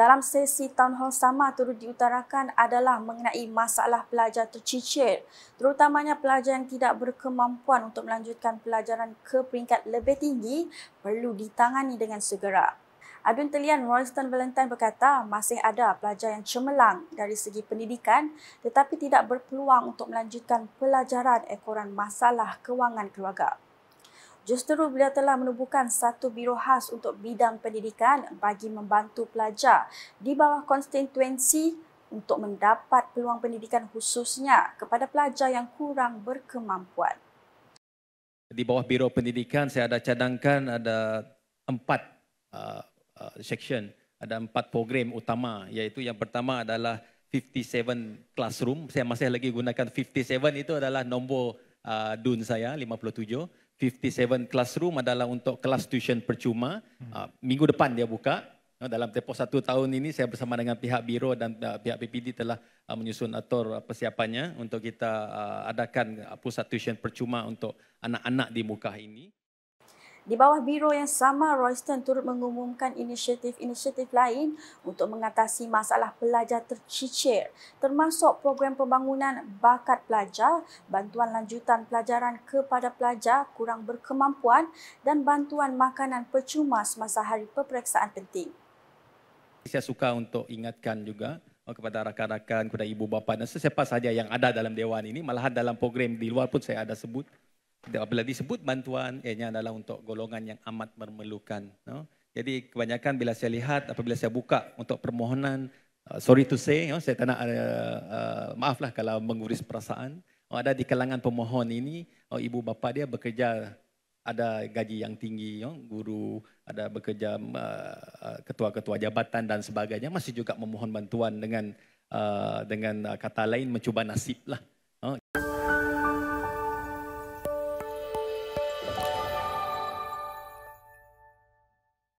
dalam sesi Town Hall sama turut diutarakan adalah mengenai masalah pelajar tercicir, terutamanya pelajar yang tidak berkemampuan untuk melanjutkan pelajaran ke peringkat lebih tinggi perlu ditangani dengan segera. Adun Telian Royston Valentine berkata masih ada pelajar yang cemerlang dari segi pendidikan tetapi tidak berpeluang untuk melanjutkan pelajaran ekoran masalah kewangan keluarga justeru beliau telah menubuhkan satu biro khas untuk bidang pendidikan bagi membantu pelajar di bawah konstituensi untuk mendapat peluang pendidikan khususnya kepada pelajar yang kurang berkemampuan. Di bawah biro pendidikan saya ada cadangkan ada empat uh, uh, section, ada empat program utama iaitu yang pertama adalah 57 classroom. Saya masih lagi gunakan 57 itu adalah nombor uh, DUN saya 57. 57 classroom adalah untuk kelas tuition percuma. Hmm. Uh, minggu depan dia buka. Uh, dalam tempoh satu tahun ini saya bersama dengan pihak biro dan uh, pihak PPD telah uh, menyusun atur persiapannya untuk kita adakan pusat tuition percuma untuk anak-anak di muka ini. Di bawah biro yang sama, Royston turut mengumumkan inisiatif-inisiatif lain untuk mengatasi masalah pelajar tercicir, termasuk program pembangunan bakat pelajar, bantuan lanjutan pelajaran kepada pelajar kurang berkemampuan dan bantuan makanan percuma semasa hari peperiksaan penting. Saya suka untuk ingatkan juga eh, kepada rakan-rakan, kepada ibu bapa dan sesiapa sahaja yang ada dalam dewan ini, malahan dalam program di luar pun saya ada sebut, tidak bila disebut bantuan ianya adalah untuk golongan yang amat memerlukan no? jadi kebanyakan bila saya lihat apabila saya buka untuk permohonan uh, sorry to say you know, saya tak nak uh, uh, maaflah kalau menguris perasaan oh, ada di kalangan pemohon ini oh, ibu bapa dia bekerja ada gaji yang tinggi you know, guru ada bekerja uh, uh, ketua-ketua jabatan dan sebagainya masih juga memohon bantuan dengan uh, dengan uh, kata lain mencuba nasib lah